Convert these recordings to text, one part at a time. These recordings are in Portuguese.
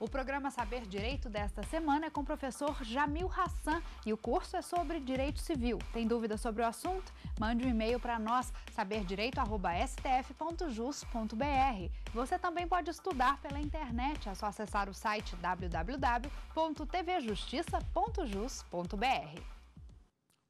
O programa Saber Direito desta semana é com o professor Jamil Hassan e o curso é sobre direito civil. Tem dúvida sobre o assunto? Mande um e-mail para nós, saberdireito.stf.jus.br. Você também pode estudar pela internet, é só acessar o site www.tvjustiça.jus.br.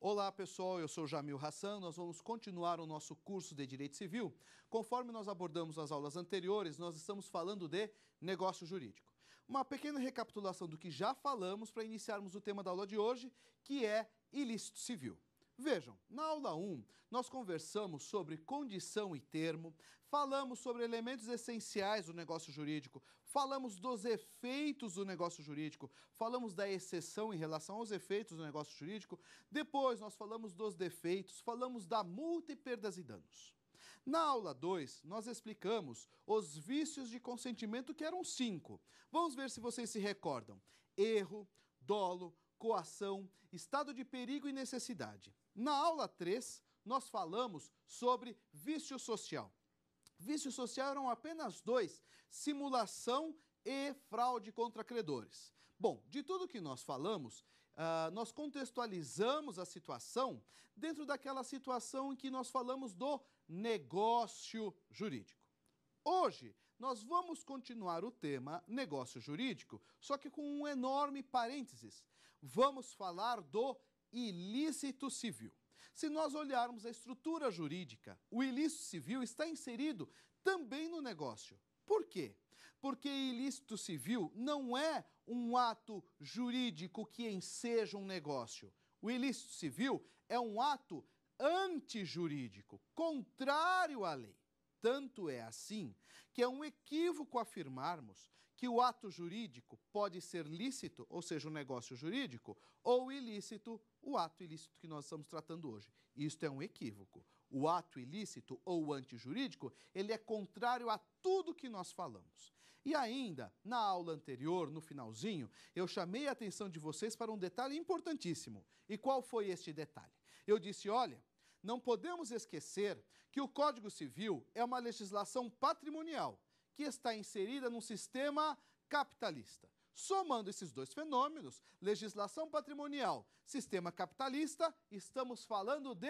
Olá pessoal, eu sou Jamil Hassan. Nós vamos continuar o nosso curso de Direito Civil. Conforme nós abordamos nas aulas anteriores, nós estamos falando de negócio jurídico uma pequena recapitulação do que já falamos para iniciarmos o tema da aula de hoje, que é ilícito civil. Vejam, na aula 1, nós conversamos sobre condição e termo, falamos sobre elementos essenciais do negócio jurídico, falamos dos efeitos do negócio jurídico, falamos da exceção em relação aos efeitos do negócio jurídico, depois nós falamos dos defeitos, falamos da multa e perdas e danos. Na aula 2, nós explicamos os vícios de consentimento, que eram cinco. Vamos ver se vocês se recordam: erro, dolo, coação, estado de perigo e necessidade. Na aula 3, nós falamos sobre vício social. Vício social eram apenas dois: simulação e fraude contra credores. Bom, de tudo que nós falamos, uh, nós contextualizamos a situação dentro daquela situação em que nós falamos do negócio jurídico. Hoje, nós vamos continuar o tema negócio jurídico, só que com um enorme parênteses. Vamos falar do ilícito civil. Se nós olharmos a estrutura jurídica, o ilícito civil está inserido também no negócio. Por quê? Porque ilícito civil não é um ato jurídico que enseja um negócio. O ilícito civil é um ato antijurídico, contrário à lei. Tanto é assim que é um equívoco afirmarmos que o ato jurídico pode ser lícito, ou seja, um negócio jurídico, ou ilícito, o ato ilícito que nós estamos tratando hoje. Isto é um equívoco. O ato ilícito ou antijurídico, ele é contrário a tudo que nós falamos. E ainda, na aula anterior, no finalzinho, eu chamei a atenção de vocês para um detalhe importantíssimo. E qual foi este detalhe? Eu disse, olha, não podemos esquecer que o Código Civil é uma legislação patrimonial que está inserida num sistema capitalista. Somando esses dois fenômenos, legislação patrimonial, sistema capitalista, estamos falando de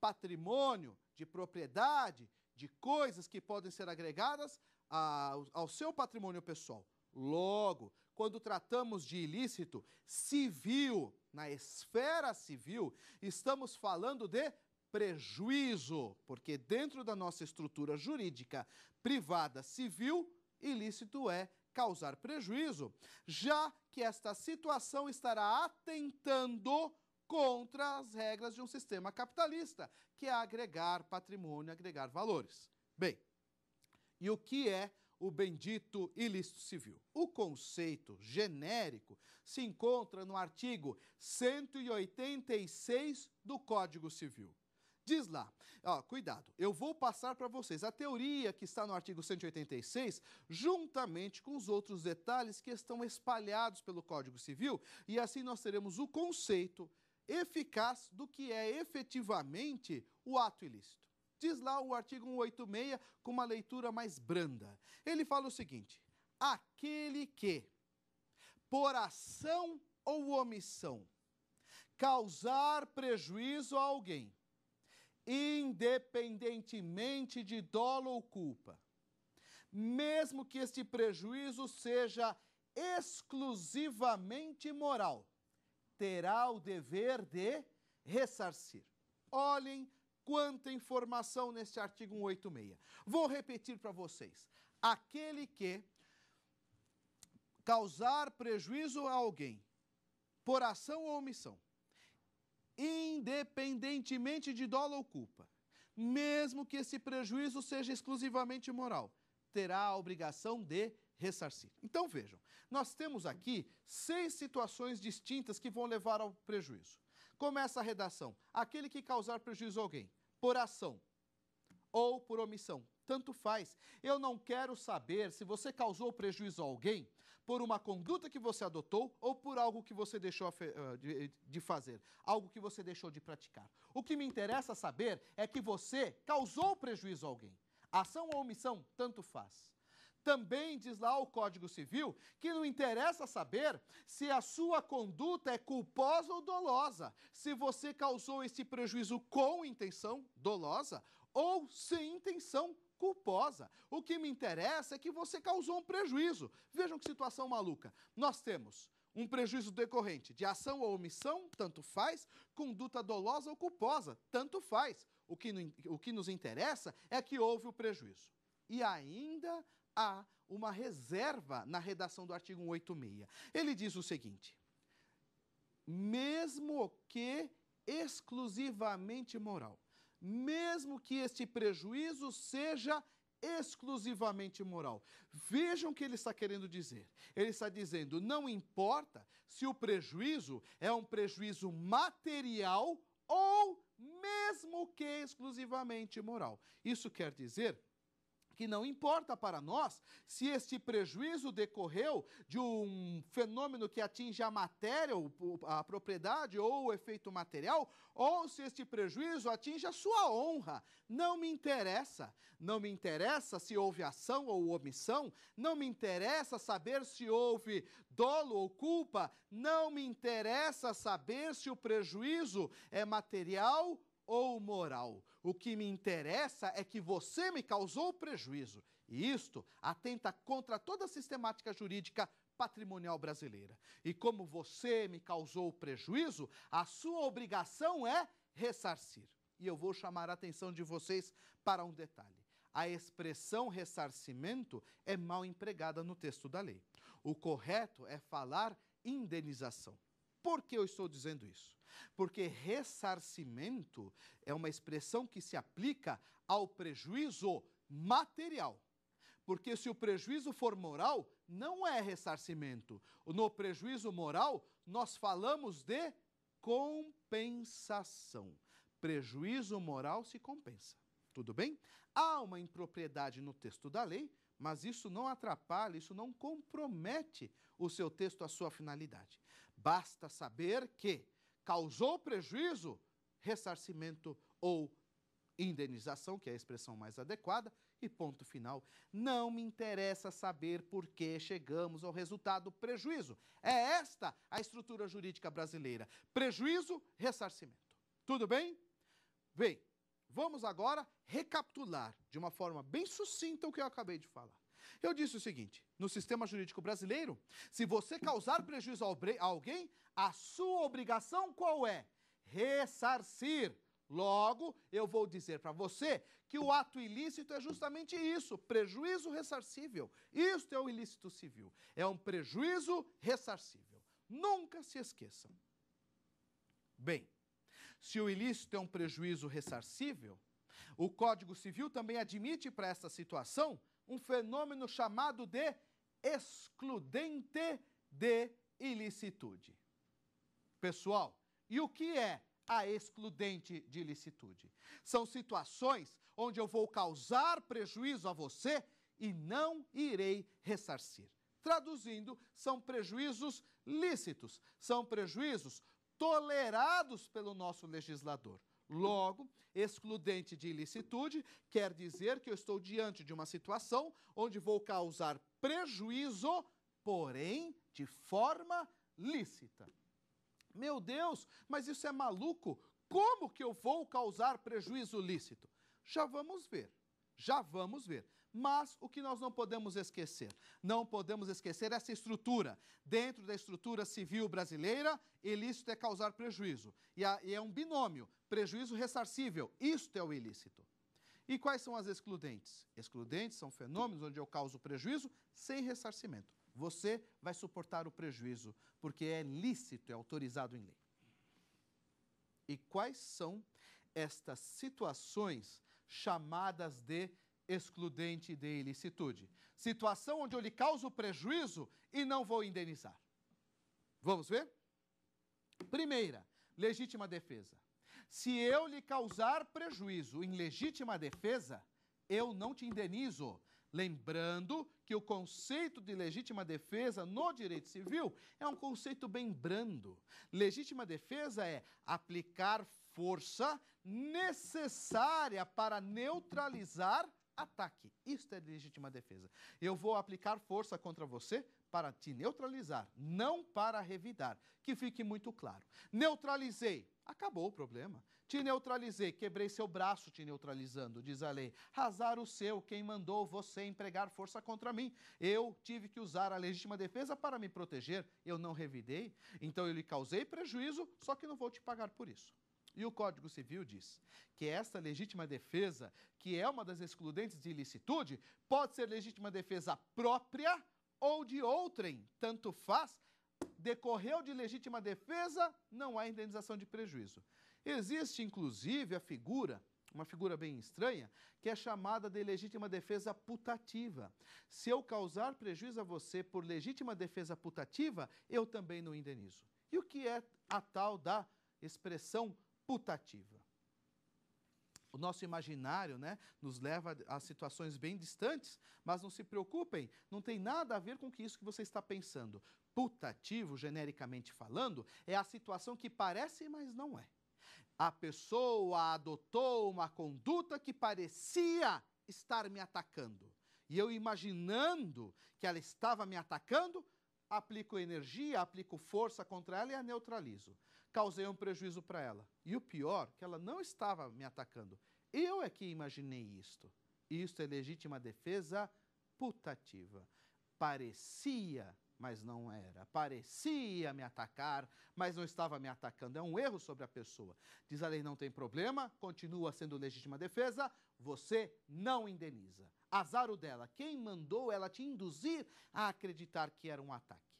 patrimônio, de propriedade, de coisas que podem ser agregadas ao seu patrimônio pessoal. Logo, quando tratamos de ilícito civil, na esfera civil, estamos falando de prejuízo, porque dentro da nossa estrutura jurídica privada civil, ilícito é causar prejuízo, já que esta situação estará atentando contra as regras de um sistema capitalista, que é agregar patrimônio, agregar valores. Bem, e o que é o bendito ilícito civil? O conceito genérico se encontra no artigo 186 do Código Civil. Diz lá, ó, cuidado, eu vou passar para vocês a teoria que está no artigo 186, juntamente com os outros detalhes que estão espalhados pelo Código Civil, e assim nós teremos o conceito eficaz do que é efetivamente o ato ilícito. Diz lá o artigo 186, com uma leitura mais branda. Ele fala o seguinte: aquele que, por ação ou omissão, causar prejuízo a alguém independentemente de dolo ou culpa, mesmo que este prejuízo seja exclusivamente moral, terá o dever de ressarcir. Olhem quanta informação neste artigo 186. Vou repetir para vocês. Aquele que causar prejuízo a alguém por ação ou omissão, independentemente de dolo ou culpa, mesmo que esse prejuízo seja exclusivamente moral, terá a obrigação de ressarcir. Então vejam, nós temos aqui seis situações distintas que vão levar ao prejuízo. Começa a redação: aquele que causar prejuízo a alguém por ação ou por omissão, tanto faz. Eu não quero saber se você causou prejuízo a alguém por uma conduta que você adotou ou por algo que você deixou ah, de fazer, algo que você deixou de praticar. O que me interessa saber é que você causou prejuízo a alguém. Ação ou omissão, tanto faz. Também diz lá o Código Civil que não interessa saber se a sua conduta é culposa ou dolosa, se você causou esse prejuízo com intenção dolosa ou sem intenção culposa. O que me interessa é que você causou um prejuízo. Vejam que situação maluca. Nós temos um prejuízo decorrente de ação ou omissão, tanto faz, conduta dolosa ou culposa, tanto faz. O que, o que nos interessa é que houve o prejuízo. E ainda há uma reserva na redação do artigo 186. Ele diz o seguinte: mesmo que exclusivamente moral mesmo que este prejuízo seja exclusivamente moral. Vejam o que ele está querendo dizer. Ele está dizendo: não importa se o prejuízo é um prejuízo material ou mesmo que exclusivamente moral. Isso quer dizer que não importa para nós se este prejuízo decorreu de um fenômeno que atinge a matéria, a propriedade ou o efeito material, ou se este prejuízo atinge a sua honra. Não me interessa. Não me interessa se houve ação ou omissão, não me interessa saber se houve dolo ou culpa, não me interessa saber se o prejuízo é material ou moral. O que me interessa é que você me causou prejuízo. E isto atenta contra toda a sistemática jurídica patrimonial brasileira. E como você me causou prejuízo, a sua obrigação é ressarcir. E eu vou chamar a atenção de vocês para um detalhe. A expressão ressarcimento é mal empregada no texto da lei. O correto é falar indenização. Por que eu estou dizendo isso? Porque ressarcimento é uma expressão que se aplica ao prejuízo material. Porque se o prejuízo for moral, não é ressarcimento. No prejuízo moral, nós falamos de compensação. Prejuízo moral se compensa. Tudo bem? Há uma impropriedade no texto da lei, mas isso não atrapalha, isso não compromete o seu texto, a sua finalidade. Basta saber que causou prejuízo, ressarcimento ou indenização, que é a expressão mais adequada, e ponto final. Não me interessa saber por que chegamos ao resultado prejuízo. É esta a estrutura jurídica brasileira: prejuízo, ressarcimento. Tudo bem? Bem, vamos agora recapitular de uma forma bem sucinta o que eu acabei de falar. Eu disse o seguinte: no sistema jurídico brasileiro, se você causar prejuízo a alguém, a sua obrigação qual é? Ressarcir. Logo, eu vou dizer para você que o ato ilícito é justamente isso, prejuízo ressarcível. Isto é o ilícito civil. É um prejuízo ressarcível. Nunca se esqueçam. Bem, se o ilícito é um prejuízo ressarcível, o Código Civil também admite para essa situação um fenômeno chamado de excludente de ilicitude. Pessoal, e o que é a excludente de ilicitude? São situações onde eu vou causar prejuízo a você e não irei ressarcir. Traduzindo, são prejuízos lícitos, são prejuízos tolerados pelo nosso legislador. Logo, excludente de ilicitude quer dizer que eu estou diante de uma situação onde vou causar prejuízo, porém de forma lícita. Meu Deus, mas isso é maluco! Como que eu vou causar prejuízo lícito? Já vamos ver. Já vamos ver. Mas o que nós não podemos esquecer? Não podemos esquecer essa estrutura. Dentro da estrutura civil brasileira, ilícito é causar prejuízo. E é um binômio: prejuízo ressarcível. Isto é o ilícito. E quais são as excludentes? Excludentes são fenômenos onde eu causo prejuízo sem ressarcimento. Você vai suportar o prejuízo, porque é lícito, é autorizado em lei. E quais são estas situações chamadas de excludente de ilicitude? Situação onde eu lhe causo prejuízo e não vou indenizar. Vamos ver? Primeira, legítima defesa. Se eu lhe causar prejuízo em legítima defesa, eu não te indenizo. Lembrando que o conceito de legítima defesa no direito civil é um conceito bem brando. Legítima defesa é aplicar força necessária para neutralizar ataque. Isto é legítima defesa. Eu vou aplicar força contra você para te neutralizar, não para revidar. Que fique muito claro. Neutralizei, acabou o problema. Te neutralizei, quebrei seu braço te neutralizando, diz a lei. Razar o seu, quem mandou você empregar força contra mim. Eu tive que usar a legítima defesa para me proteger, eu não revidei, então eu lhe causei prejuízo, só que não vou te pagar por isso. E o Código Civil diz que esta legítima defesa, que é uma das excludentes de ilicitude, pode ser legítima defesa própria ou de outrem, tanto faz, decorreu de legítima defesa, não há indenização de prejuízo. Existe, inclusive, a figura, uma figura bem estranha, que é chamada de legítima defesa putativa. Se eu causar prejuízo a você por legítima defesa putativa, eu também não indenizo. E o que é a tal da expressão putativa? o nosso imaginário né, nos leva a situações bem distantes, mas não se preocupem, não tem nada a ver com isso que você está pensando. Putativo, genericamente falando, é a situação que parece, mas não é. A pessoa adotou uma conduta que parecia estar me atacando. E eu, imaginando que ela estava me atacando, aplico energia, aplico força contra ela e a neutralizo causei um prejuízo para ela. E o pior, que ela não estava me atacando. Eu é que imaginei isto. Isto é legítima defesa putativa. Parecia, mas não era. Parecia me atacar, mas não estava me atacando. É um erro sobre a pessoa. Diz a lei: não tem problema, continua sendo legítima defesa, você não indeniza. Azar o dela. Quem mandou ela te induzir a acreditar que era um ataque?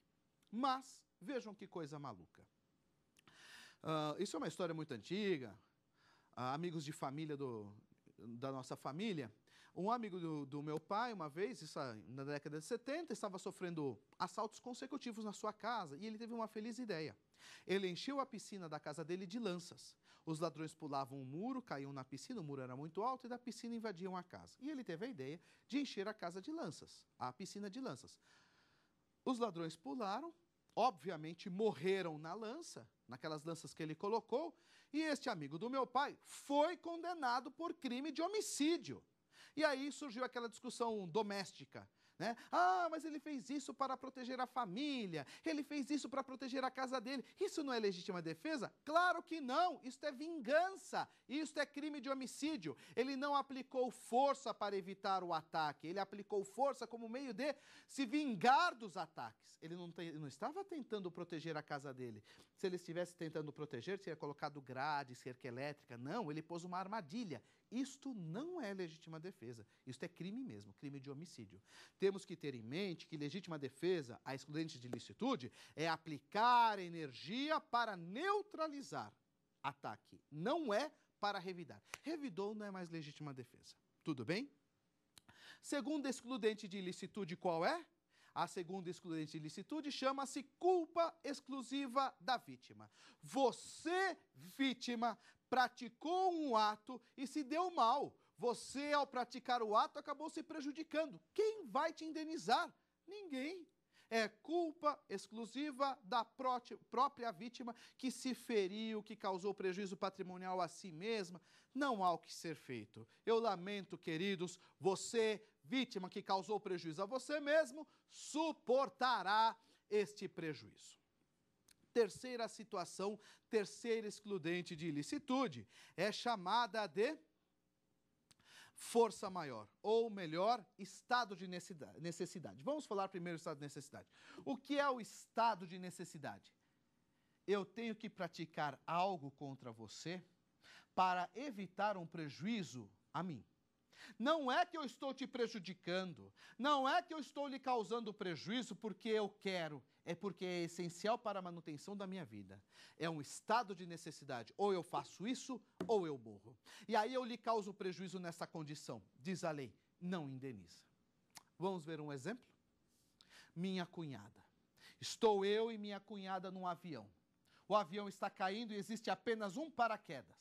Mas, vejam que coisa maluca. Uh, isso é uma história muito antiga. Uh, amigos de família do, da nossa família. Um amigo do, do meu pai, uma vez, isso, é na década de 70, estava sofrendo assaltos consecutivos na sua casa e ele teve uma feliz ideia. Ele encheu a piscina da casa dele de lanças. Os ladrões pulavam um muro, caíam na piscina, o muro era muito alto e da piscina invadiam a casa. E ele teve a ideia de encher a casa de lanças, a piscina de lanças. Os ladrões pularam, obviamente, morreram na lança, naquelas lanças que ele colocou, e este amigo do meu pai foi condenado por crime de homicídio. E aí surgiu aquela discussão doméstica. Né? Ah, mas ele fez isso para proteger a família, ele fez isso para proteger a casa dele. Isso não é legítima defesa? Claro que não, isto é vingança, isto é crime de homicídio. Ele não aplicou força para evitar o ataque, ele aplicou força como meio de se vingar dos ataques. Ele não, não estava tentando proteger a casa dele. Se ele estivesse tentando proteger, teria colocado grade, cerca elétrica. Não, ele pôs uma armadilha isto não é legítima defesa, isto é crime mesmo, crime de homicídio. Temos que ter em mente que legítima defesa, a excludente de licitude, é aplicar energia para neutralizar ataque, não é para revidar. Revidou não é mais legítima defesa. Tudo bem? Segunda excludente de ilicitude qual é? A segunda excludente de ilicitude chama-se culpa exclusiva da vítima. Você, vítima, praticou um ato e se deu mal. Você, ao praticar o ato, acabou se prejudicando. Quem vai te indenizar? Ninguém. É culpa exclusiva da própria vítima que se feriu, que causou prejuízo patrimonial a si mesma. Não há o que ser feito. Eu lamento, queridos, você, vítima que causou prejuízo a você mesmo, suportará este prejuízo. Terceira situação, terceira excludente de ilicitude, é chamada de força maior, ou melhor, estado de necessidade. Vamos falar primeiro do estado de necessidade. O que é o estado de necessidade? Eu tenho que praticar algo contra você para evitar um prejuízo a mim. Não é que eu estou te prejudicando, não é que eu estou lhe causando prejuízo porque eu quero, é porque é essencial para a manutenção da minha vida. É um estado de necessidade. Ou eu faço isso, ou eu morro. E aí eu lhe causo prejuízo nessa condição. Diz a lei, não indeniza. Vamos ver um exemplo? Minha cunhada. Estou eu e minha cunhada num avião. O avião está caindo e existe apenas um paraquedas.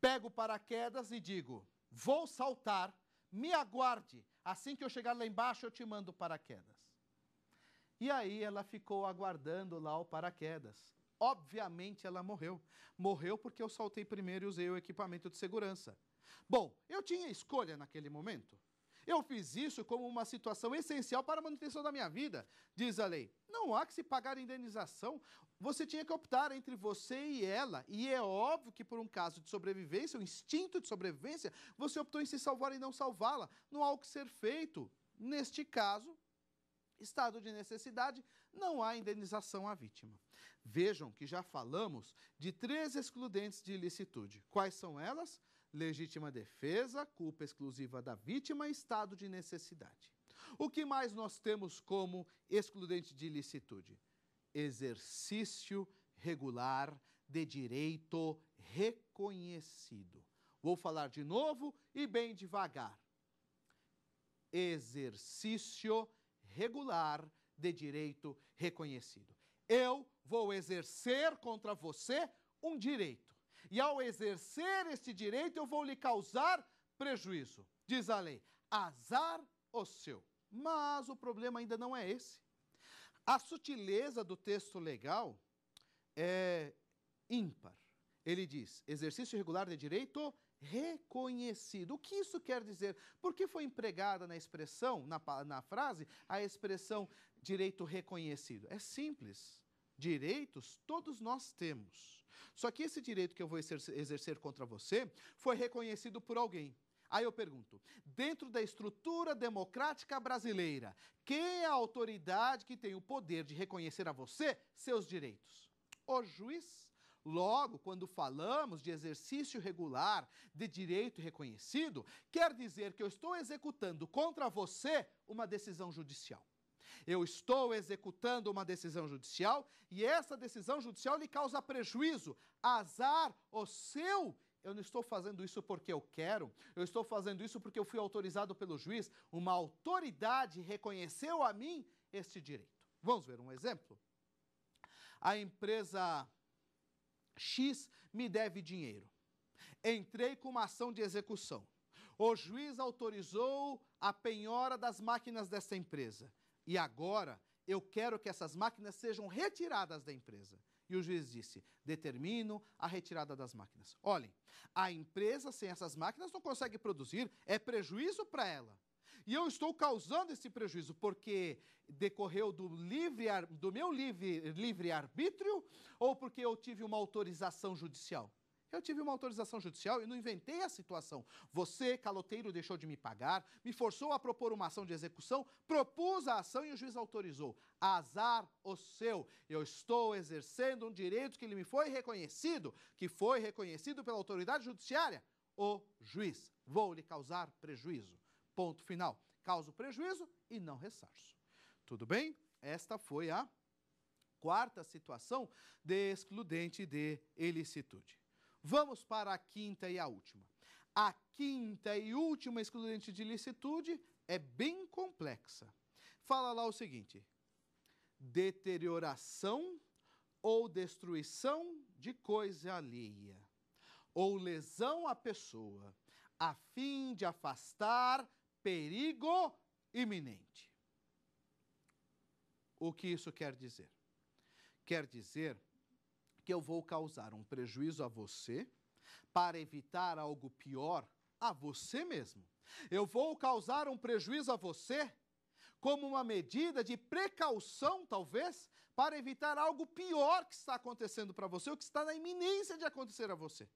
Pego o paraquedas e digo: vou saltar, me aguarde. Assim que eu chegar lá embaixo, eu te mando o paraquedas. E aí ela ficou aguardando lá o paraquedas. Obviamente ela morreu. Morreu porque eu saltei primeiro e usei o equipamento de segurança. Bom, eu tinha escolha naquele momento. Eu fiz isso como uma situação essencial para a manutenção da minha vida, diz a lei. Não há que se pagar indenização. Você tinha que optar entre você e ela. E é óbvio que, por um caso de sobrevivência, um instinto de sobrevivência, você optou em se salvar e não salvá-la. Não há o que ser feito. Neste caso, estado de necessidade, não há indenização à vítima. Vejam que já falamos de três excludentes de ilicitude. Quais são elas? Legítima defesa, culpa exclusiva da vítima e estado de necessidade. O que mais nós temos como excludente de ilicitude? Exercício regular de direito reconhecido. Vou falar de novo e bem devagar. Exercício regular de direito reconhecido. Eu vou exercer contra você um direito. E ao exercer este direito, eu vou lhe causar prejuízo. Diz a lei: azar o seu. Mas o problema ainda não é esse. A sutileza do texto legal é ímpar. Ele diz: exercício regular de direito reconhecido. O que isso quer dizer? Por que foi empregada na expressão, na, na frase, a expressão direito reconhecido? É simples. Direitos todos nós temos. Só que esse direito que eu vou exercer contra você foi reconhecido por alguém. Aí eu pergunto: dentro da estrutura democrática brasileira, quem é a autoridade que tem o poder de reconhecer a você seus direitos? O juiz Logo, quando falamos de exercício regular de direito reconhecido, quer dizer que eu estou executando contra você uma decisão judicial. Eu estou executando uma decisão judicial e essa decisão judicial lhe causa prejuízo, azar o seu. Eu não estou fazendo isso porque eu quero, eu estou fazendo isso porque eu fui autorizado pelo juiz. Uma autoridade reconheceu a mim este direito. Vamos ver um exemplo? A empresa X me deve dinheiro. Entrei com uma ação de execução. O juiz autorizou a penhora das máquinas dessa empresa. E agora eu quero que essas máquinas sejam retiradas da empresa. E o juiz disse: determino a retirada das máquinas. Olhem, a empresa sem essas máquinas não consegue produzir, é prejuízo para ela. E eu estou causando esse prejuízo porque decorreu do, livre, do meu livre, livre arbítrio ou porque eu tive uma autorização judicial? Eu tive uma autorização judicial e não inventei a situação. Você, caloteiro, deixou de me pagar, me forçou a propor uma ação de execução, propus a ação e o juiz autorizou. Azar o seu. Eu estou exercendo um direito que lhe me foi reconhecido, que foi reconhecido pela autoridade judiciária, o juiz. Vou lhe causar prejuízo. Ponto final. Causa prejuízo e não ressarço. Tudo bem? Esta foi a quarta situação de excludente de ilicitude. Vamos para a quinta e a última. A quinta e última excludente de ilicitude é bem complexa. Fala lá o seguinte: deterioração ou destruição de coisa alheia, ou lesão à pessoa, a fim de afastar perigo iminente. O que isso quer dizer? Quer dizer que eu vou causar um prejuízo a você para evitar algo pior a você mesmo. Eu vou causar um prejuízo a você como uma medida de precaução, talvez, para evitar algo pior que está acontecendo para você, ou que está na iminência de acontecer a você.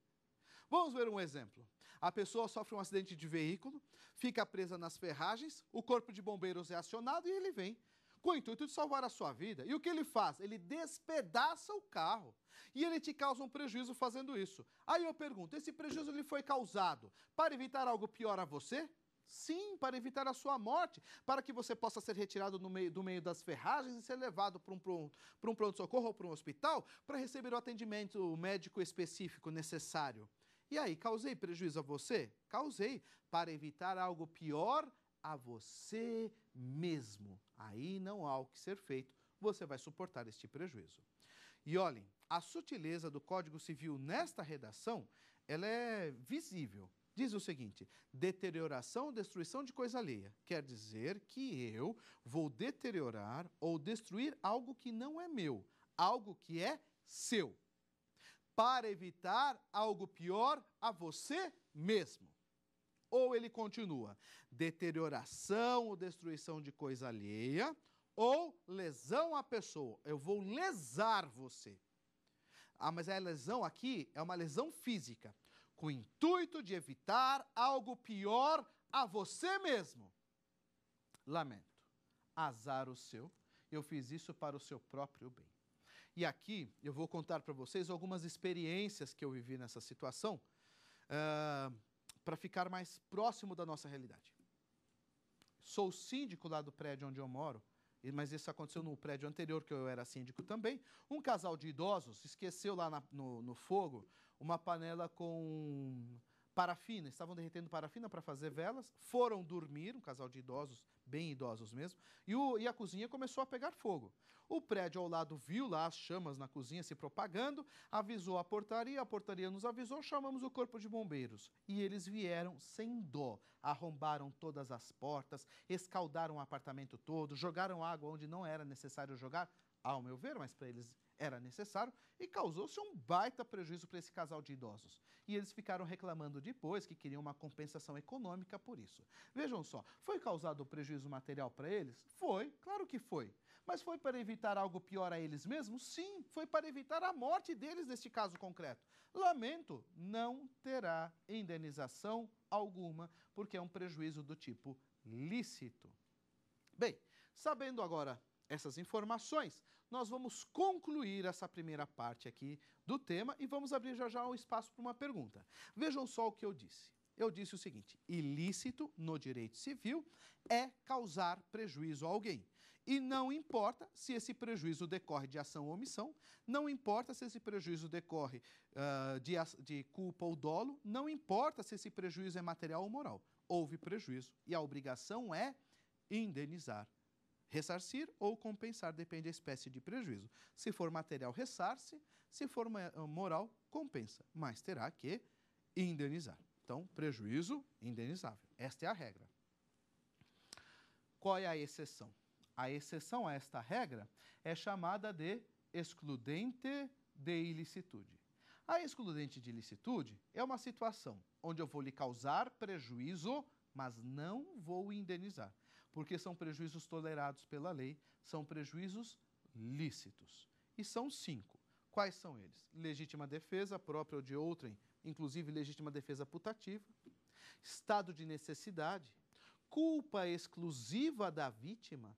Vamos ver um exemplo. A pessoa sofre um acidente de veículo, fica presa nas ferragens, o corpo de bombeiros é acionado e ele vem com o intuito de salvar a sua vida. E o que ele faz? Ele despedaça o carro e ele te causa um prejuízo fazendo isso. Aí eu pergunto: esse prejuízo lhe foi causado para evitar algo pior a você? Sim, para evitar a sua morte, para que você possa ser retirado meio, do meio das ferragens e ser levado para um, um pronto-socorro ou para um hospital para receber o atendimento médico específico necessário. E aí, causei prejuízo a você? Causei, para evitar algo pior a você mesmo. Aí não há o que ser feito, você vai suportar este prejuízo. E olhem, a sutileza do Código Civil nesta redação, ela é visível. Diz o seguinte: deterioração ou destruição de coisa alheia. Quer dizer que eu vou deteriorar ou destruir algo que não é meu, algo que é seu para evitar algo pior a você mesmo. Ou ele continua: deterioração ou destruição de coisa alheia, ou lesão à pessoa. Eu vou lesar você. Ah, mas a lesão aqui é uma lesão física, com o intuito de evitar algo pior a você mesmo. Lamento. Azar o seu. Eu fiz isso para o seu próprio bem. E aqui eu vou contar para vocês algumas experiências que eu vivi nessa situação uh, ah, para ficar mais próximo da nossa realidade. Sou síndico lá do prédio onde eu moro, mas isso aconteceu no prédio anterior, que eu era síndico também. Um casal de idosos esqueceu lá na, no, no fogo uma panela com parafina, estavam derretendo parafina para fazer velas, foram dormir, um casal de idosos, bem idosos mesmo, e, o, e, a cozinha começou a pegar fogo. O prédio ao lado viu lá as chamas na cozinha se propagando, avisou a portaria, a portaria nos avisou, chamamos o corpo de bombeiros. E eles vieram sem dó, arrombaram todas as portas, escaldaram o apartamento todo, jogaram água onde não era necessário jogar, ao meu ver, mas para eles era necessário, e causou-se um baita prejuízo para esse casal de idosos. E eles ficaram reclamando depois que queriam uma compensação econômica por isso. Vejam só, foi causado prejuízo material para eles? Foi, claro que foi. Mas foi para evitar algo pior a eles mesmos? Sim, foi para evitar a morte deles neste caso concreto. Lamento, não terá indenização alguma, porque é um prejuízo do tipo lícito. Bem, sabendo agora essas informações, nós vamos concluir essa primeira parte aqui do tema e vamos abrir já já um espaço para uma pergunta. Vejam só o que eu disse. Eu disse o seguinte: ilícito no direito civil é causar prejuízo a alguém. E não importa se esse prejuízo decorre de ação ou omissão, não importa se esse prejuízo decorre uh, de, de culpa ou dolo, não importa se esse prejuízo é material ou moral. Houve prejuízo e a obrigação é indenizar ressarcir ou compensar, depende da espécie de prejuízo. Se for material, ressarce, se for eh, moral, compensa, mas terá que indenizar. Então, prejuízo indenizável. Esta é a regra. Qual é a exceção? A exceção a esta regra é chamada de excludente de ilicitude. A excludente de ilicitude é uma situação onde eu vou lhe causar prejuízo mas não vou indenizar, porque são prejuízos tolerados pela lei, são prejuízos lícitos. E são cinco. Quais são eles? Legítima defesa própria ou de outrem, inclusive legítima defesa putativa, estado de necessidade, culpa exclusiva da vítima,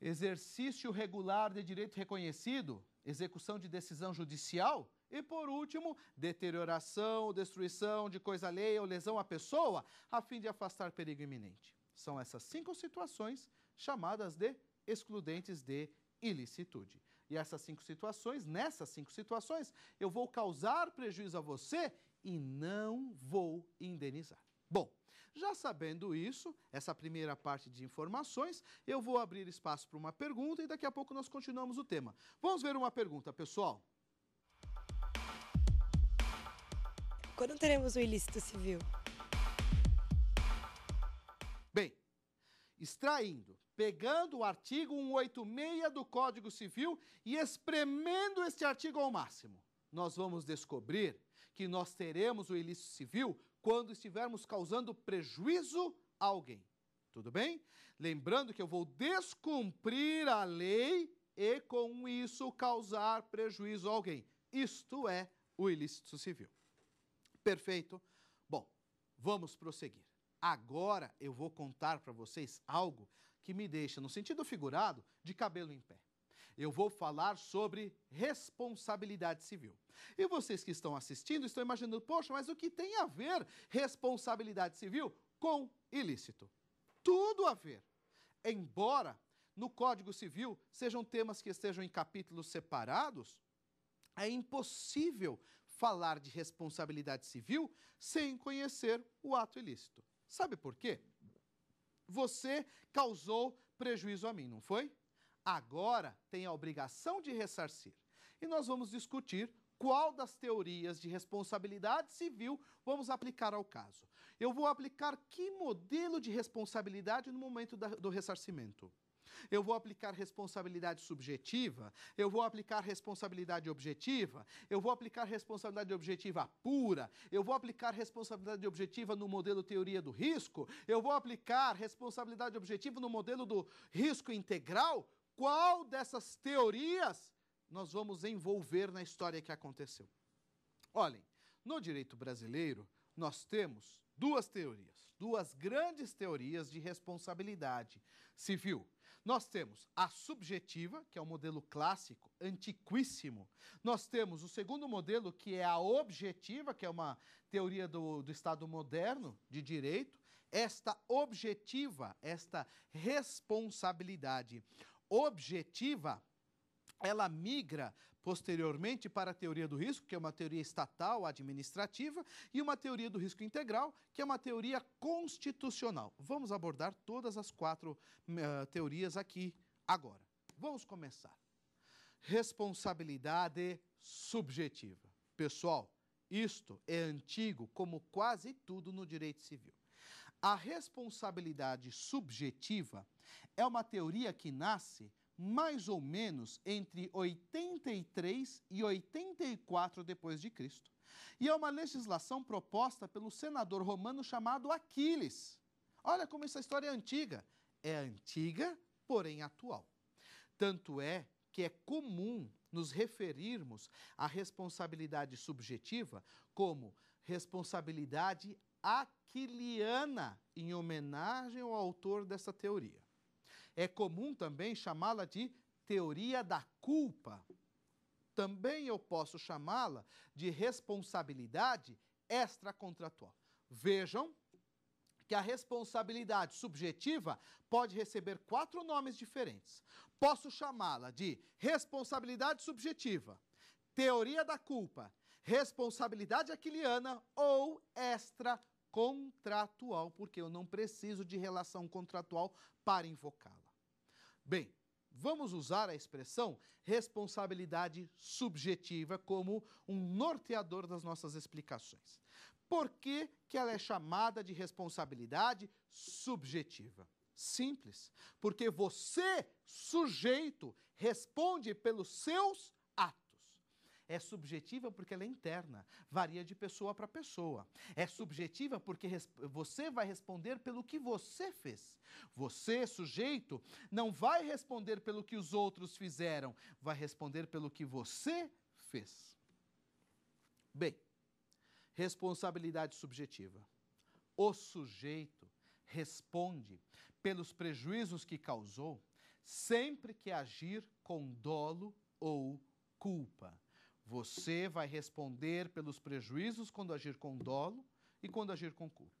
exercício regular de direito reconhecido, execução de decisão judicial e por último, deterioração, destruição de coisa alheia ou lesão à pessoa, a fim de afastar perigo iminente. São essas cinco situações chamadas de excludentes de ilicitude. E essas cinco situações, nessas cinco situações, eu vou causar prejuízo a você e não vou indenizar. Bom, já sabendo isso, essa primeira parte de informações, eu vou abrir espaço para uma pergunta e daqui a pouco nós continuamos o tema. Vamos ver uma pergunta, pessoal. Quando teremos o ilícito civil? Bem, extraindo, pegando o artigo 186 do Código Civil e espremendo este artigo ao máximo, nós vamos descobrir que nós teremos o ilícito civil quando estivermos causando prejuízo a alguém. Tudo bem? Lembrando que eu vou descumprir a lei e, com isso, causar prejuízo a alguém. Isto é o ilícito civil. Perfeito? Bom, vamos prosseguir. Agora eu vou contar para vocês algo que me deixa, no sentido figurado, de cabelo em pé. Eu vou falar sobre responsabilidade civil. E vocês que estão assistindo estão imaginando, poxa, mas o que tem a ver responsabilidade civil com ilícito? Tudo a ver. Embora no Código Civil sejam temas que estejam em capítulos separados, é impossível falar de responsabilidade civil sem conhecer o ato ilícito. Sabe por quê? Você causou prejuízo a mim, não foi? Agora tem a obrigação de ressarcir. E nós vamos discutir qual das teorias de responsabilidade civil vamos aplicar ao caso. Eu vou aplicar que modelo de responsabilidade no momento da, do ressarcimento eu vou aplicar responsabilidade subjetiva, eu vou aplicar responsabilidade objetiva, eu vou aplicar responsabilidade objetiva pura, eu vou aplicar responsabilidade objetiva no modelo teoria do risco, eu vou aplicar responsabilidade objetiva no modelo do risco integral. Qual dessas teorias nós vamos envolver na história que aconteceu? Olhem, no direito brasileiro, nós temos duas teorias, duas grandes teorias de responsabilidade civil nós temos a subjetiva, que é o um modelo clássico, antiquíssimo. Nós temos o segundo modelo, que é a objetiva, que é uma teoria do, do Estado moderno de direito. Esta objetiva, esta responsabilidade objetiva, ela migra Posteriormente, para a teoria do risco, que é uma teoria estatal administrativa, e uma teoria do risco integral, que é uma teoria constitucional. Vamos abordar todas as quatro uh, teorias aqui agora. Vamos começar. Responsabilidade subjetiva. Pessoal, isto é antigo como quase tudo no direito civil. A responsabilidade subjetiva é uma teoria que nasce mais ou menos entre 83 e 84 depois de Cristo. E é uma legislação proposta pelo senador romano chamado Aquiles. Olha como essa história é antiga. É antiga, porém atual. Tanto é que é comum nos referirmos à responsabilidade subjetiva como responsabilidade aquiliana, em homenagem ao autor dessa teoria. É comum também chamá-la de teoria da culpa. Também eu posso chamá-la de responsabilidade extracontratual. Vejam que a responsabilidade subjetiva pode receber quatro nomes diferentes. Posso chamá-la de responsabilidade subjetiva, teoria da culpa, responsabilidade aquiliana ou extracontratual, porque eu não preciso de relação contratual para invocá-la. Bem, vamos usar a expressão responsabilidade subjetiva como um norteador das nossas explicações. Por que, que ela é chamada de responsabilidade subjetiva? Simples, porque você, sujeito, responde pelos seus atos é subjetiva porque ela é interna, varia de pessoa para pessoa. É subjetiva porque você vai responder pelo que você fez. Você, sujeito, não vai responder pelo que os outros fizeram, vai responder pelo que você fez. Bem, responsabilidade subjetiva. O sujeito responde pelos prejuízos que causou sempre que agir com dolo ou culpa. Você vai responder pelos prejuízos quando agir com dolo e quando agir com culpa.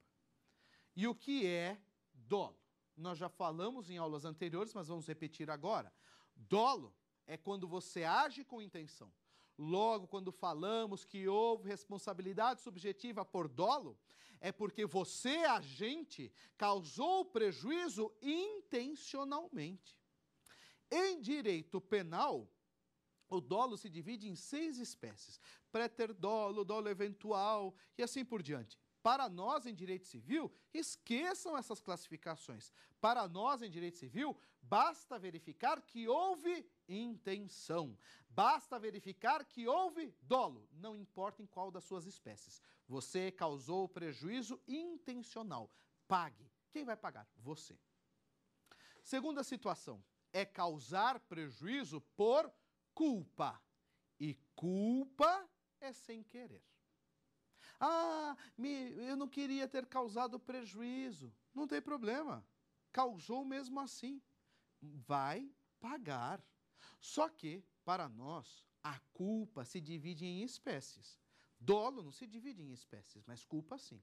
E o que é dolo? Nós já falamos em aulas anteriores, mas vamos repetir agora. Dolo é quando você age com intenção. Logo, quando falamos que houve responsabilidade subjetiva por dolo, é porque você, agente, causou o prejuízo intencionalmente. Em direito penal, o dolo se divide em seis espécies: preterdolo, dolo eventual e assim por diante. Para nós, em direito civil, esqueçam essas classificações. Para nós, em direito civil, basta verificar que houve intenção. Basta verificar que houve dolo, não importa em qual das suas espécies. Você causou prejuízo intencional. Pague. Quem vai pagar? Você. Segunda situação é causar prejuízo por culpa. E culpa é sem querer. Ah, me, eu não queria ter causado prejuízo. Não tem problema. Causou mesmo assim. Vai pagar. Só que, para nós, a culpa se divide em espécies. Dolo não se divide em espécies, mas culpa sim.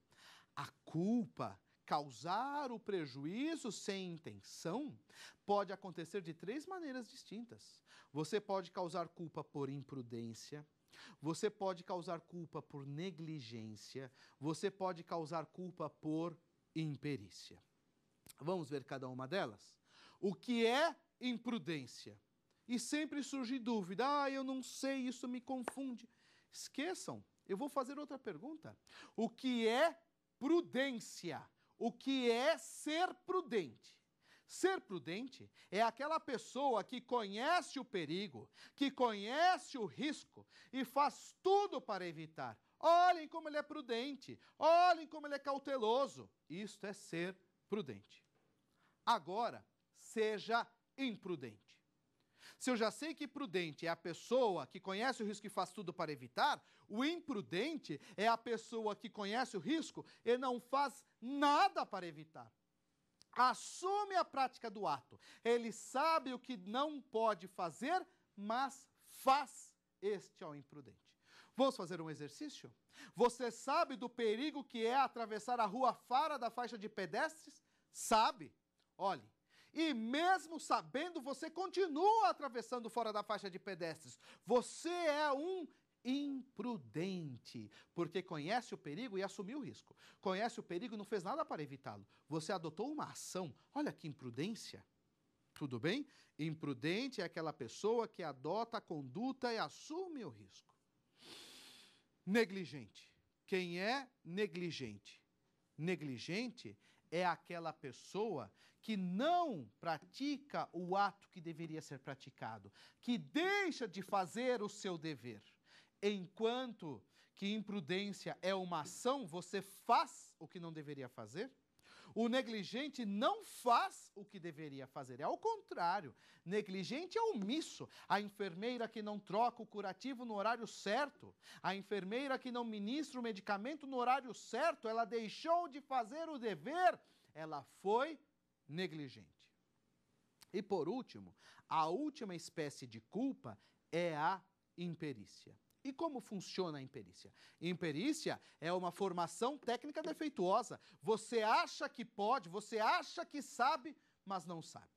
A culpa Causar o prejuízo sem intenção pode acontecer de três maneiras distintas. Você pode causar culpa por imprudência, você pode causar culpa por negligência, você pode causar culpa por imperícia. Vamos ver cada uma delas? O que é imprudência? E sempre surge dúvida: ah, eu não sei, isso me confunde. Esqueçam, eu vou fazer outra pergunta. O que é prudência? o que é ser prudente. Ser prudente é aquela pessoa que conhece o perigo, que conhece o risco e faz tudo para evitar. Olhem como ele é prudente, olhem como ele é cauteloso. Isto é ser prudente. Agora, seja imprudente. Se eu já sei que prudente é a pessoa que conhece o risco e faz tudo para evitar, o imprudente é a pessoa que conhece o risco e não faz nada para evitar assume a prática do ato. Ele sabe o que não pode fazer, mas faz. Este é o imprudente. Vamos fazer um exercício? Você sabe do perigo que é atravessar a rua fora da faixa de pedestres? Sabe. Olhe, e mesmo sabendo, você continua atravessando fora da faixa de pedestres. Você é um imprudente, porque conhece o perigo e assumiu o risco. Conhece o perigo e não fez nada para evitá-lo. Você adotou uma ação. Olha que imprudência. Tudo bem? Imprudente é aquela pessoa que adota a conduta e assume o risco. Negligente. Quem é negligente? Negligente é aquela pessoa que não pratica o ato que deveria ser praticado, que deixa de fazer o seu dever. Enquanto que imprudência é uma ação, você faz o que não deveria fazer? O negligente não faz o que deveria fazer, é ao contrário. Negligente é omisso. A enfermeira que não troca o curativo no horário certo, a enfermeira que não ministra o medicamento no horário certo, ela deixou de fazer o dever, ela foi negligente. E por último, a última espécie de culpa é a imperícia. E como funciona a imperícia? Imperícia é uma formação técnica defeituosa. Você acha que pode, você acha que sabe, mas não sabe.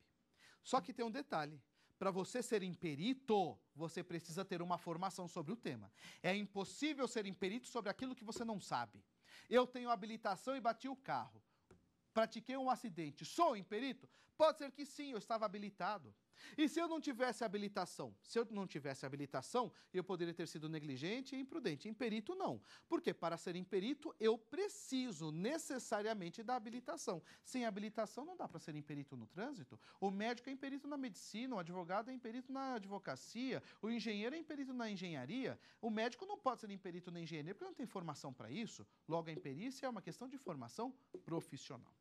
Só que tem um detalhe. Para você ser imperito, você precisa ter uma formação sobre o tema. É impossível ser imperito sobre aquilo que você não sabe. Eu tenho habilitação e bati o carro. Pratiquei um acidente. Sou imperito? Pode ser que sim, eu estava habilitado. E se eu não tivesse habilitação? Se eu não tivesse habilitação, eu poderia ter sido negligente e imprudente. Imperito, não. Porque para ser imperito, eu preciso necessariamente da habilitação. Sem habilitação, não dá para ser imperito no trânsito. O médico é imperito na medicina, o advogado é imperito na advocacia, o engenheiro é imperito na engenharia. O médico não pode ser imperito na engenharia porque não tem formação para isso. Logo, a imperícia é uma questão de formação profissional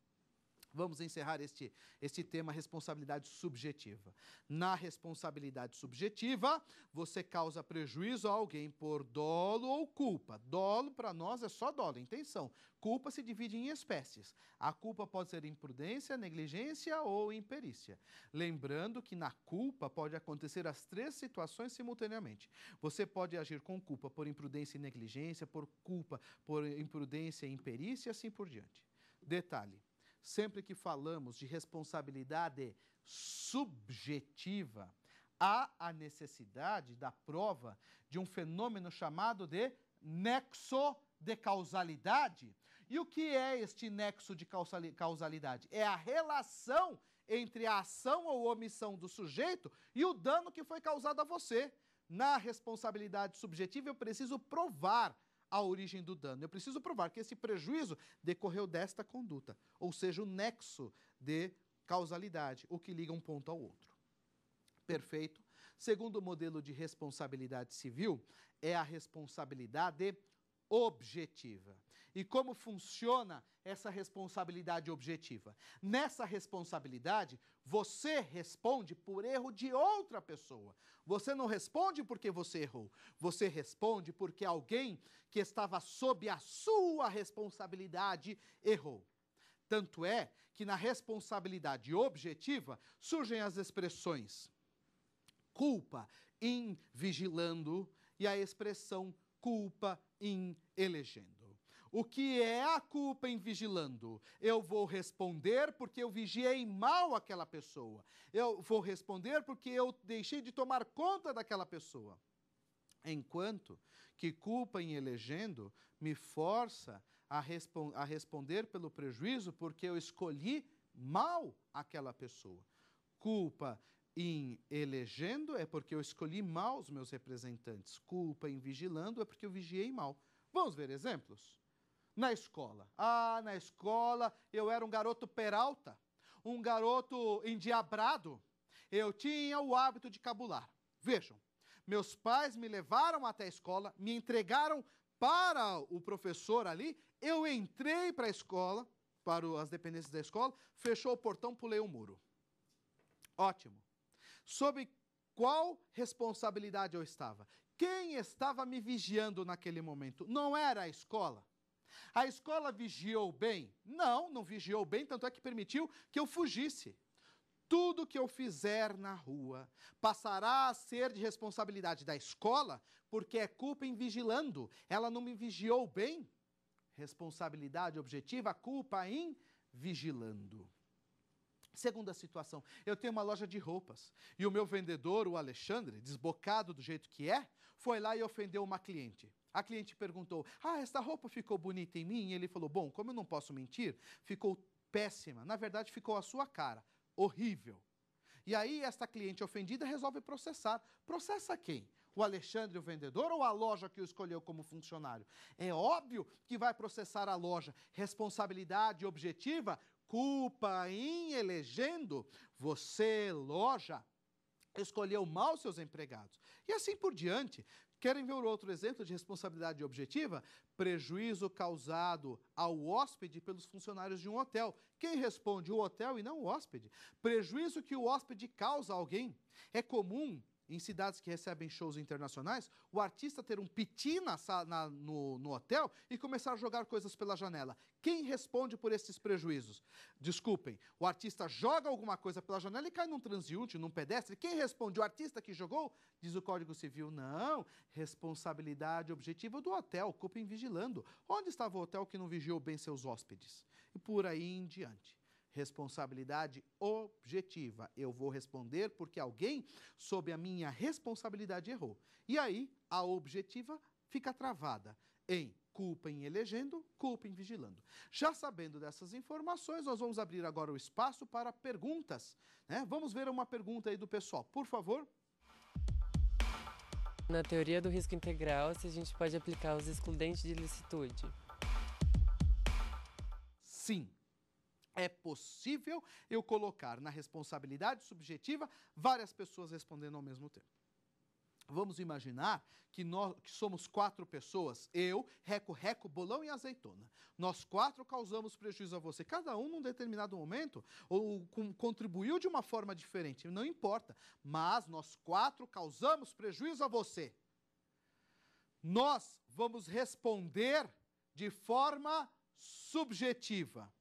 vamos encerrar este, este tema, responsabilidade subjetiva. Na responsabilidade subjetiva, você causa prejuízo a alguém por dolo ou culpa. Dolo, para nós, é só dolo, intenção. Culpa se divide em espécies. A culpa pode ser imprudência, negligência ou imperícia. Lembrando que na culpa pode acontecer as três situações simultaneamente. Você pode agir com culpa por imprudência e negligência, por culpa por imprudência e imperícia e assim por diante. Detalhe: sempre que falamos de responsabilidade subjetiva, há a necessidade da prova de um fenômeno chamado de nexo de causalidade. E o que é este nexo de causalidade? É a relação entre a ação ou omissão do sujeito e o dano que foi causado a você. Na responsabilidade subjetiva, eu preciso provar a origem do dano. Eu preciso provar que esse prejuízo decorreu desta conduta, ou seja, o nexo de causalidade, o que liga um ponto ao outro. Perfeito. Segundo o modelo de responsabilidade civil, é a responsabilidade objetiva e como funciona essa responsabilidade objetiva. Nessa responsabilidade, você responde por erro de outra pessoa. Você não responde porque você errou. Você responde porque alguém que estava sob a sua responsabilidade errou. Tanto é que na responsabilidade objetiva surgem as expressões culpa em vigilando e a expressão culpa em elegendo. O que é a culpa em vigilando? Eu vou responder porque eu vigiei mal aquela pessoa. Eu vou responder porque eu deixei de tomar conta daquela pessoa. Enquanto que culpa em elegendo me força a, a responder pelo prejuízo porque eu escolhi mal aquela pessoa. Culpa em elegendo é porque eu escolhi mal os meus representantes. Culpa em vigilando é porque eu vigiei mal. Vamos ver exemplos? na escola. Ah, na escola eu era um garoto peralta, um garoto endiabrado. Eu tinha o hábito de cabular. Vejam, meus pais me levaram até a escola, me entregaram para o professor ali. Eu entrei para a escola, para as dependências da escola, fechou o portão, pulei o muro. Ótimo. Sob qual responsabilidade eu estava? Quem estava me vigiando naquele momento? Não era a escola. A escola vigiou bem? Não, não vigiou bem, tanto é que permitiu que eu fugisse. Tudo que eu fizer na rua passará a ser de responsabilidade da escola, porque é culpa em vigilando. Ela não me vigiou bem? Responsabilidade objetiva, culpa em vigilando. Segunda situação, eu tenho uma loja de roupas e o meu vendedor, o Alexandre, desbocado do jeito que é, foi lá e ofendeu uma cliente. A cliente perguntou: Ah, esta roupa ficou bonita em mim? E ele falou: Bom, como eu não posso mentir, ficou péssima. Na verdade, ficou a sua cara. Horrível. E aí, esta cliente ofendida resolve processar. Processa quem? O Alexandre, o vendedor, ou a loja que o escolheu como funcionário? É óbvio que vai processar a loja. Responsabilidade objetiva, culpa em elegendo. Você, loja, escolheu mal seus empregados. E assim por diante. Querem ver outro exemplo de responsabilidade objetiva? Prejuízo causado ao hóspede pelos funcionários de um hotel. Quem responde? O hotel e não o hóspede. Prejuízo que o hóspede causa a alguém. É comum em cidades que recebem shows internacionais, o artista ter um piti na, na, no, no hotel e começar a jogar coisas pela janela. Quem responde por esses prejuízos? Desculpem, o artista joga alguma coisa pela janela e cai num transeunte, num pedestre. Quem responde? O artista que jogou? Diz o Código Civil, não. Responsabilidade objetiva do hotel, culpa em vigilando. Onde estava o hotel que não vigiou bem seus hóspedes? E por aí em diante. Responsabilidade objetiva. Eu vou responder porque alguém, sob a minha responsabilidade, errou. E aí, a objetiva fica travada em culpa em elegendo, culpa em vigilando. Já sabendo dessas informações, nós vamos abrir agora o espaço para perguntas. Né? Vamos ver uma pergunta aí do pessoal, por favor. Na teoria do risco integral, se a gente pode aplicar os excludentes de ilicitude. Sim, é possível eu colocar na responsabilidade subjetiva várias pessoas respondendo ao mesmo tempo. Vamos imaginar que nós que somos quatro pessoas, eu, Reco, Reco, Bolão e Azeitona. Nós quatro causamos prejuízo a você, cada um num determinado momento, ou com, contribuiu de uma forma diferente, não importa, mas nós quatro causamos prejuízo a você. Nós vamos responder de forma subjetiva.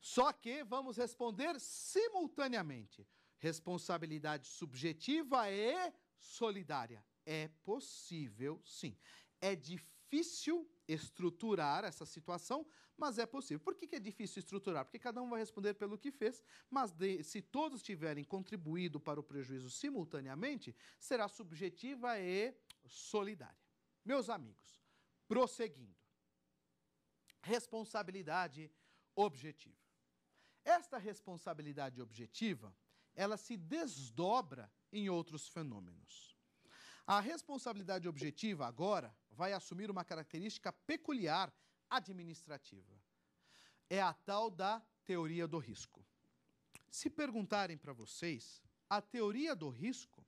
Só que vamos responder simultaneamente. Responsabilidade subjetiva e solidária. É possível, sim. É difícil estruturar essa situação, mas é possível. Por que, é difícil estruturar? Porque cada um vai responder pelo que fez, mas de, se todos tiverem contribuído para o prejuízo simultaneamente, será subjetiva e solidária. Meus amigos, prosseguindo. Responsabilidade objetiva. Esta responsabilidade objetiva, ela se desdobra em outros fenômenos. A responsabilidade objetiva agora vai assumir uma característica peculiar administrativa. É a tal da teoria do risco. Se perguntarem para vocês, a teoria do risco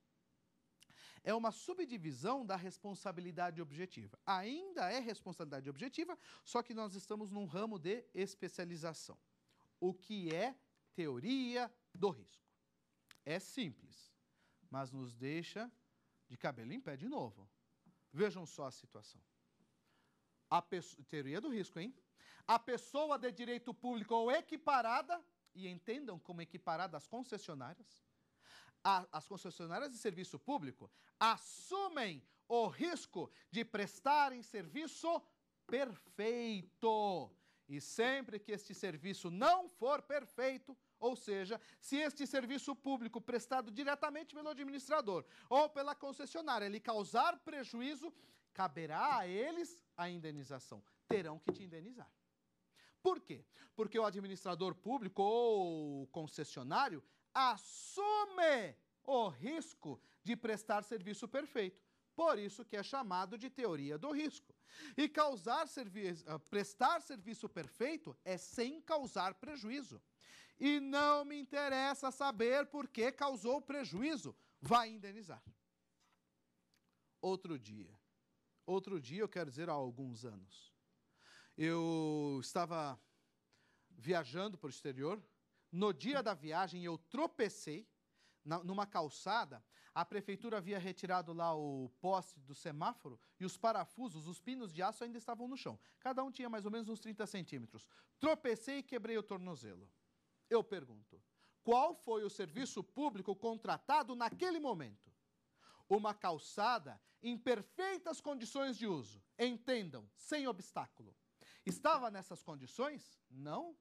é uma subdivisão da responsabilidade objetiva. Ainda é responsabilidade objetiva, só que nós estamos num ramo de especialização o que é teoria do risco. É simples, mas nos deixa de cabelo em pé de novo. Vejam só a situação. A teoria do risco, hein? A pessoa de direito público ou equiparada, e entendam como equiparada as concessionárias, a, as concessionárias de serviço público assumem o risco de prestarem serviço perfeito e sempre que este serviço não for perfeito, ou seja, se este serviço público prestado diretamente pelo administrador ou pela concessionária lhe causar prejuízo, caberá a eles a indenização. Terão que te indenizar. Por quê? Porque o administrador público ou concessionário assume o risco de prestar serviço perfeito. Por isso que é chamado de teoria do risco. E causar servi ah, prestar serviço perfeito é sem causar prejuízo. E não me interessa saber por que causou prejuízo, vai indenizar. Outro dia, outro dia, eu quero dizer há alguns anos, eu estava viajando para o exterior. No dia da viagem, eu tropecei numa calçada a prefeitura havia retirado lá o poste do semáforo e os parafusos, os pinos de aço ainda estavam no chão. Cada um tinha mais ou menos uns 30 centímetros. Tropecei e quebrei o tornozelo. Eu pergunto, qual foi o serviço público contratado naquele momento? Uma calçada em perfeitas condições de uso. Entendam, sem obstáculo. Estava nessas condições? Não.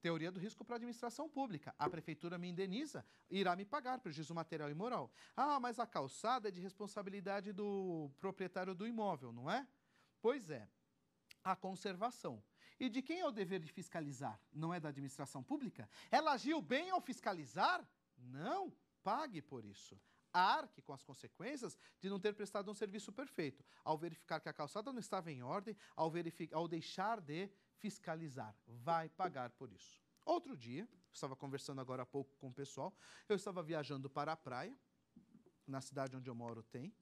Teoria do risco para a administração pública. A prefeitura me indeniza, irá me pagar prejuízo material e moral. Ah, mas a calçada é de responsabilidade do proprietário do imóvel, não é? Pois é, a conservação. E de quem é o dever de fiscalizar? Não é da administração pública? Ela agiu bem ao fiscalizar? Não, pague por isso arque com as consequências de não ter prestado um serviço perfeito, ao verificar que a calçada não estava em ordem, ao, ao deixar de fiscalizar, vai pagar por isso. Outro dia, estava conversando agora há pouco com o pessoal, eu estava viajando para a praia, na cidade onde eu moro tem.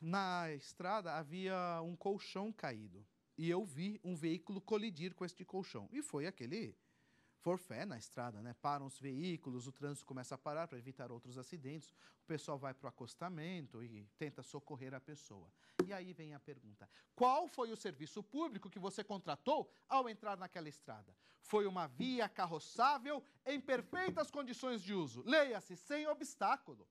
Na estrada havia um colchão caído e eu vi um veículo colidir com este colchão. E foi aquele por fé na estrada, né? Param os veículos, o trânsito começa a parar para evitar outros acidentes, o pessoal vai para o acostamento e tenta socorrer a pessoa. E aí vem a pergunta: qual foi o serviço público que você contratou ao entrar naquela estrada? Foi uma via carroçável em perfeitas condições de uso. Leia-se, sem obstáculo.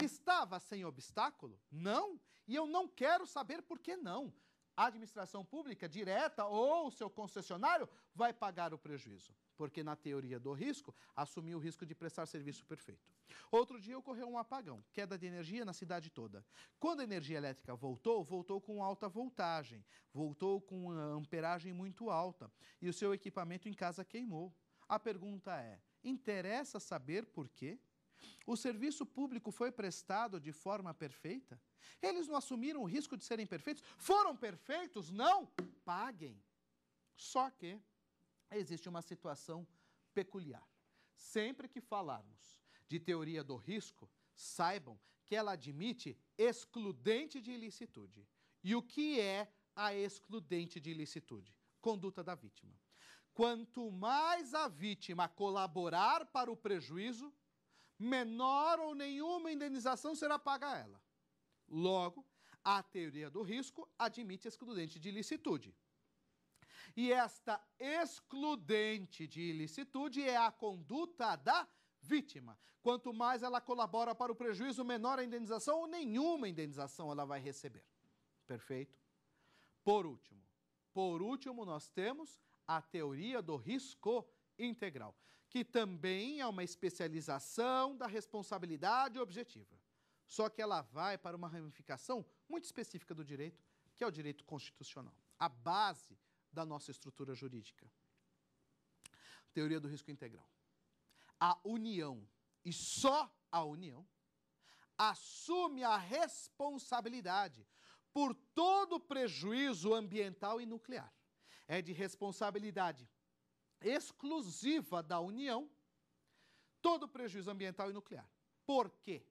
Estava sem obstáculo? Não. E eu não quero saber por que não. A administração pública direta ou seu concessionário vai pagar o prejuízo porque na teoria do risco, assumiu o risco de prestar serviço perfeito. Outro dia ocorreu um apagão, queda de energia na cidade toda. Quando a energia elétrica voltou, voltou com alta voltagem, voltou com amperagem muito alta e o seu equipamento em casa queimou. A pergunta é: interessa saber por quê? O serviço público foi prestado de forma perfeita? Eles não assumiram o risco de serem perfeitos? Foram perfeitos? Não! Paguem! Só que existe uma situação peculiar. Sempre que falarmos de teoria do risco, saibam que ela admite excludente de ilicitude. E o que é a excludente de ilicitude? Conduta da vítima. Quanto mais a vítima colaborar para o prejuízo, menor ou nenhuma indenização será paga a ela. Logo, a teoria do risco admite excludente de ilicitude. E esta excludente de ilicitude é a conduta da vítima. Quanto mais ela colabora para o prejuízo, menor a indenização ou nenhuma indenização ela vai receber. Perfeito? Por último, por último, nós temos a teoria do risco integral, que também é uma especialização da responsabilidade objetiva. Só que ela vai para uma ramificação muito específica do direito, que é o direito constitucional. A base da nossa estrutura jurídica. Teoria do risco integral. A União, e só a União, assume a responsabilidade por todo o prejuízo ambiental e nuclear. É de responsabilidade exclusiva da União todo o prejuízo ambiental e nuclear. Por quê?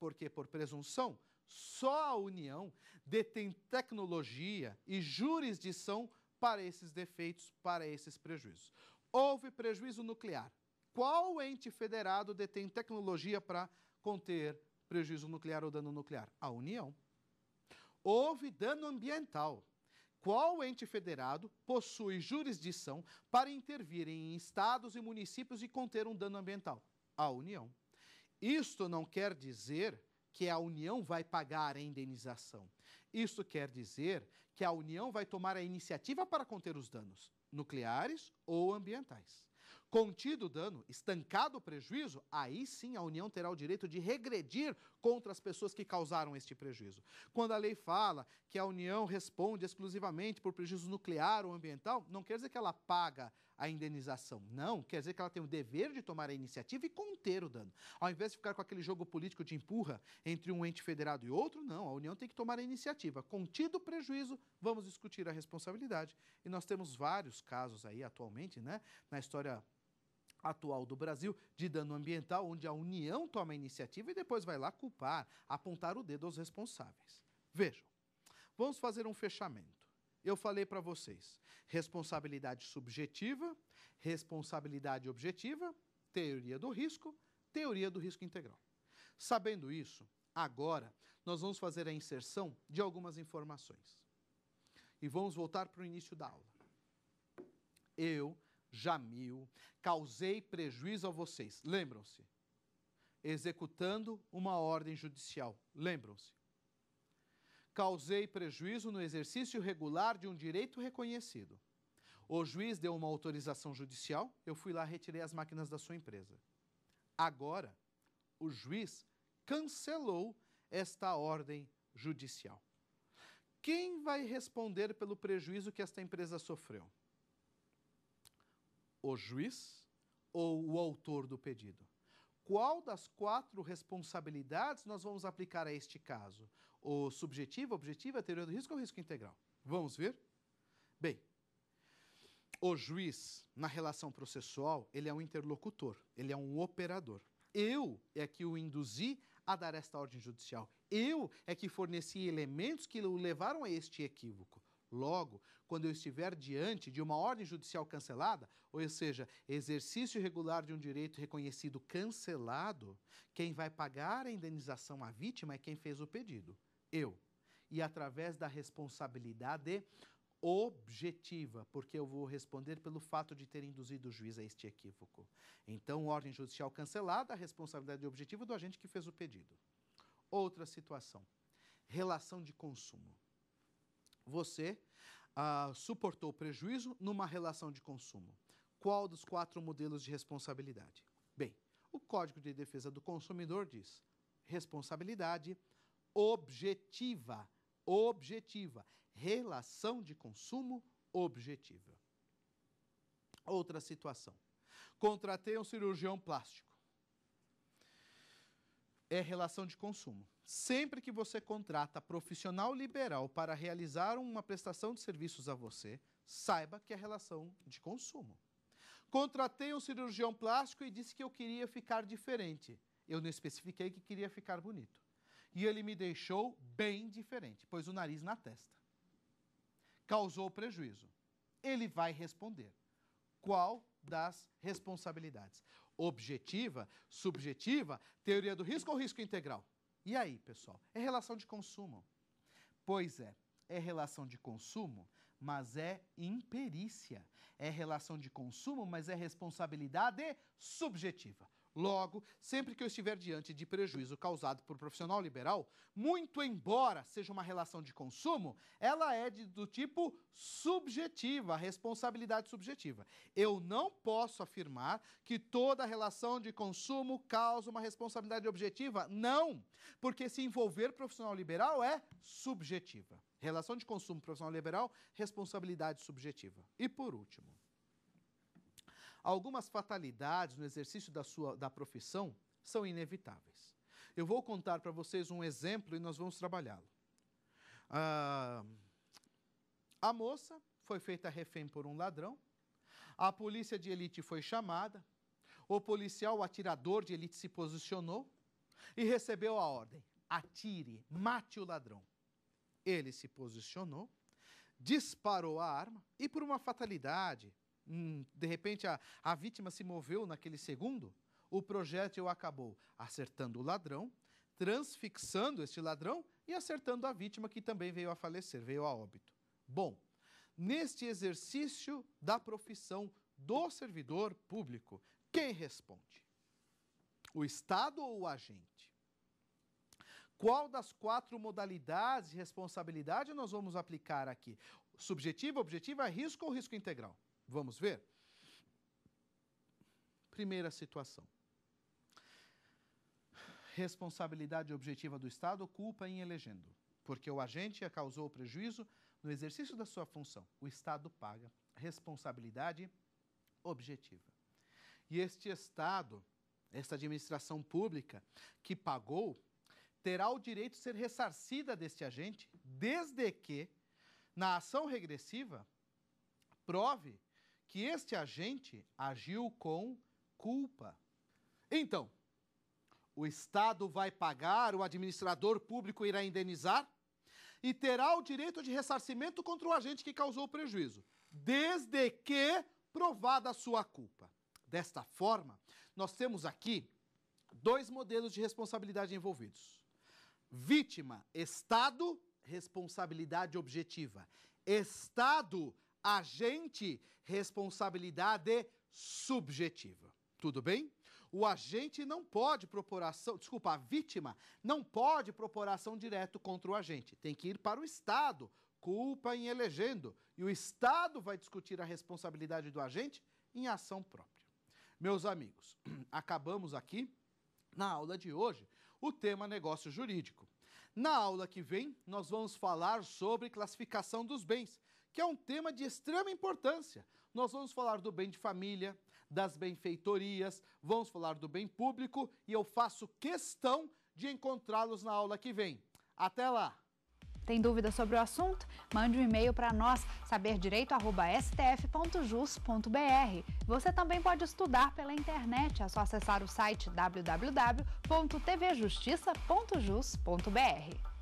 Porque, por presunção, só a União detém tecnologia e jurisdição para esses defeitos, para esses prejuízos. Houve prejuízo nuclear. Qual ente federado detém tecnologia para conter prejuízo nuclear ou dano nuclear? A União. Houve dano ambiental. Qual ente federado possui jurisdição para intervir em estados e municípios e conter um dano ambiental? A União. Isto não quer dizer que a União vai pagar a indenização. Isso quer dizer que a União vai tomar a iniciativa para conter os danos nucleares ou ambientais. Contido o dano, estancado o prejuízo, aí sim a União terá o direito de regredir contra as pessoas que causaram este prejuízo. Quando a lei fala que a União responde exclusivamente por prejuízo nuclear ou ambiental, não quer dizer que ela paga a indenização. Não, quer dizer que ela tem o dever de tomar a iniciativa e conter o dano. Ao invés de ficar com aquele jogo político de empurra entre um ente federado e outro, não, a União tem que tomar a iniciativa. Contido o prejuízo, vamos discutir a responsabilidade. E nós temos vários casos aí atualmente, né, na história atual do Brasil de dano ambiental, onde a União toma a iniciativa e depois vai lá culpar, apontar o dedo aos responsáveis. Vejam, vamos fazer um fechamento. Eu falei para vocês: responsabilidade subjetiva, responsabilidade objetiva, teoria do risco, teoria do risco integral. Sabendo isso, agora nós vamos fazer a inserção de algumas informações. E vamos voltar para o início da aula. Eu Jamil, causei prejuízo a vocês. Lembram-se? Executando uma ordem judicial. Lembram-se? Causei prejuízo no exercício regular de um direito reconhecido. O juiz deu uma autorização judicial, eu fui lá retirei as máquinas da sua empresa. Agora, o juiz cancelou esta ordem judicial. Quem vai responder pelo prejuízo que esta empresa sofreu? o juiz ou o autor do pedido? Qual das quatro responsabilidades nós vamos aplicar a este caso? O subjetivo, objetivo, a teoria do risco ou o risco integral? Vamos ver? Bem, o juiz, na relação processual, ele é um interlocutor, ele é um operador. Eu é que o induzi a dar esta ordem judicial. Eu é que forneci elementos que o levaram a este equívoco. Logo, quando eu estiver diante de uma ordem judicial cancelada, ou seja, exercício irregular de um direito reconhecido cancelado, quem vai pagar a indenização à vítima é quem fez o pedido, eu. E através da responsabilidade objetiva, porque eu vou responder pelo fato de ter induzido o juiz a este equívoco. Então, ordem judicial cancelada, a responsabilidade objetiva do agente que fez o pedido. Outra situação, relação de consumo você ah, suportou prejuízo numa relação de consumo. Qual dos quatro modelos de responsabilidade? Bem, o Código de Defesa do Consumidor diz responsabilidade objetiva, objetiva, relação de consumo objetiva. Outra situação. Contratei um cirurgião plástico. É relação de consumo. Sempre que você contrata profissional liberal para realizar uma prestação de serviços a você, saiba que é relação de consumo. Contratei um cirurgião plástico e disse que eu queria ficar diferente. Eu não especifiquei que queria ficar bonito. E ele me deixou bem diferente, pôs o nariz na testa. Causou prejuízo. Ele vai responder. Qual das responsabilidades? Objetiva, subjetiva, teoria do risco ou risco integral? E aí, pessoal? É relação de consumo. Pois é, é relação de consumo, mas é imperícia. É relação de consumo, mas é responsabilidade subjetiva. Logo, sempre que eu estiver diante de prejuízo causado por profissional liberal, muito embora seja uma relação de consumo, ela é de, do tipo subjetiva, responsabilidade subjetiva. Eu não posso afirmar que toda relação de consumo causa uma responsabilidade objetiva. Não, porque se envolver profissional liberal é subjetiva. Relação de consumo profissional liberal, responsabilidade subjetiva. E por último, Algumas fatalidades no exercício da sua da profissão são inevitáveis. Eu vou contar para vocês um exemplo e nós vamos trabalhá-lo. Ah, a moça foi feita refém por um ladrão. A polícia de elite foi chamada. O policial, o atirador de elite, se posicionou e recebeu a ordem: atire, mate o ladrão. Ele se posicionou, disparou a arma e, por uma fatalidade, Hum, de repente a, a vítima se moveu naquele segundo, o projétil acabou acertando o ladrão, transfixando este ladrão e acertando a vítima que também veio a falecer, veio a óbito. Bom, neste exercício da profissão do servidor público, quem responde? O Estado ou o agente? Qual das quatro modalidades de responsabilidade nós vamos aplicar aqui? Subjetiva, objetiva, é risco ou risco integral? Vamos ver? Primeira situação. Responsabilidade objetiva do Estado, culpa em elegendo. Porque o agente causou prejuízo no exercício da sua função. O Estado paga. Responsabilidade objetiva. E este Estado, esta administração pública que pagou, terá o direito de ser ressarcida deste agente, desde que, na ação regressiva, prove que este agente agiu com culpa. Então, o Estado vai pagar, o administrador público irá indenizar e terá o direito de ressarcimento contra o agente que causou o prejuízo, desde que provada a sua culpa. Desta forma, nós temos aqui dois modelos de responsabilidade envolvidos: vítima, Estado, responsabilidade objetiva. Estado agente, responsabilidade subjetiva. Tudo bem? O agente não pode propor ação, desculpa, a vítima não pode propor ação direto contra o agente. Tem que ir para o Estado, culpa em elegendo. E o Estado vai discutir a responsabilidade do agente em ação própria. Meus amigos, acabamos aqui na aula de hoje o tema negócio jurídico. Na aula que vem, nós vamos falar sobre classificação dos bens, que é um tema de extrema importância. Nós vamos falar do bem de família, das benfeitorias, vamos falar do bem público e eu faço questão de encontrá-los na aula que vem. Até lá! Tem dúvida sobre o assunto? Mande um e-mail para nós, saberdireito.stf.jus.br. Você também pode estudar pela internet, é só acessar o site www.tvjustiça.jus.br.